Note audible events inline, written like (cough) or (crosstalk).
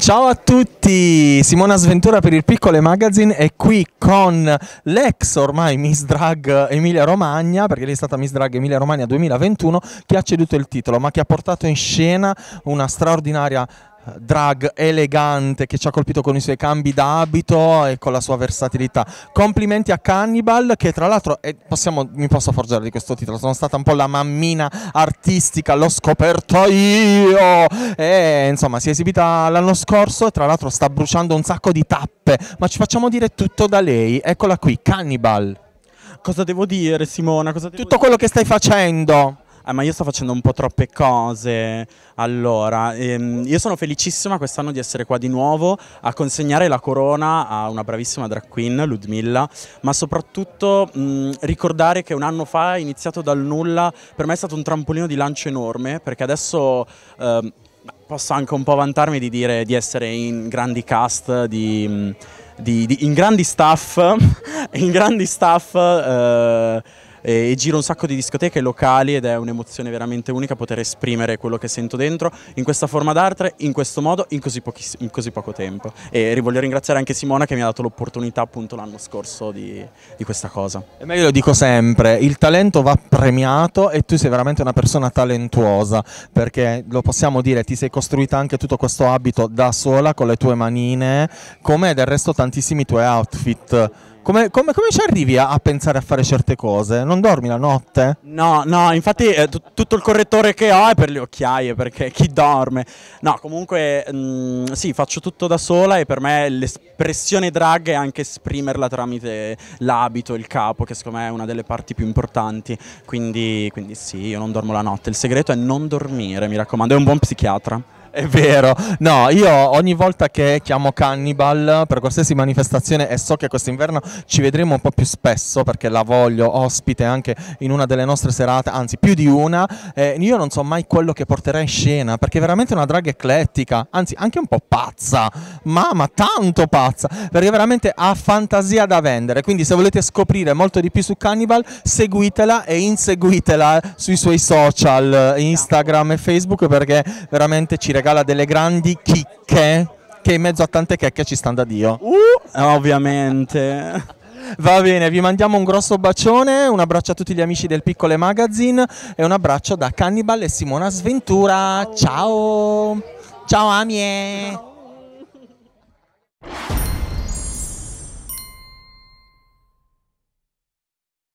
Ciao a tutti, Simona Sventura per il Piccole Magazine è qui con l'ex ormai Miss Drag Emilia Romagna, perché lei è stata Miss Drag Emilia Romagna 2021, che ha ceduto il titolo, ma che ha portato in scena una straordinaria drag elegante che ci ha colpito con i suoi cambi d'abito e con la sua versatilità. Complimenti a Cannibal che tra l'altro eh, mi posso forgiare di questo titolo, sono stata un po' la mammina artistica, l'ho scoperto io e insomma si è esibita l'anno scorso e tra l'altro sta bruciando un sacco di tappe, ma ci facciamo dire tutto da lei, eccola qui, Cannibal. Cosa devo dire Simona? Cosa devo tutto dire? quello che stai facendo ah, ma io sto facendo un po' troppe cose. Allora, ehm, io sono felicissima quest'anno di essere qua di nuovo a consegnare la corona a una bravissima drag queen, Ludmilla, ma soprattutto mh, mm, ricordare che un anno fa, iniziato dal nulla, per me è stato un trampolino di lancio enorme, perché adesso... Ehm, posso anche un po' vantarmi di dire di essere in grandi cast, di, mm, di, di in grandi staff, (laughs) in grandi staff... Eh, e, giro un sacco di discoteche locali ed è un'emozione veramente unica poter esprimere quello che sento dentro in questa forma d'arte, in questo modo, in così, in così, poco tempo. E voglio ringraziare anche Simona che mi ha dato l'opportunità appunto l'anno scorso di, di questa cosa. E me io lo dico sempre, il talento va premiato e tu sei veramente una persona talentuosa perché lo possiamo dire, ti sei costruita anche tutto questo abito da sola con le tue manine, come del resto tantissimi tuoi outfit. Come, come, come ci arrivi a, a, pensare a fare certe cose? Non dormi la notte? No, no, infatti eh, tutto il correttore che ho è per le occhiaie, perché chi dorme? No, comunque mh, mm, sì, faccio tutto da sola e per me l'espressione drag è anche esprimerla tramite l'abito, il capo, che secondo me è una delle parti più importanti. Quindi, quindi sì, io non dormo la notte. Il segreto è non dormire, mi raccomando, è un buon psichiatra. È vero, no, io ogni volta che chiamo Cannibal per qualsiasi manifestazione e so che quest'inverno ci vedremo un po' più spesso perché la voglio ospite anche in una delle nostre serate, anzi più di una, eh, io non so mai quello che porterà in scena perché è veramente una drag eclettica, anzi anche un po' pazza, mamma tanto pazza, perché veramente ha fantasia da vendere, quindi se volete scoprire molto di più su Cannibal seguitela e inseguitela eh, sui suoi social, eh, Instagram e Facebook perché veramente ci regala delle grandi chicche che in mezzo a tante checche ci stanno da Dio. Uh, ovviamente. (laughs) Va bene, vi mandiamo un grosso bacione, un abbraccio a tutti gli amici del Piccole Magazine e un abbraccio da Cannibal e Simona Sventura. Ciao! Ciao, Ciao Amie!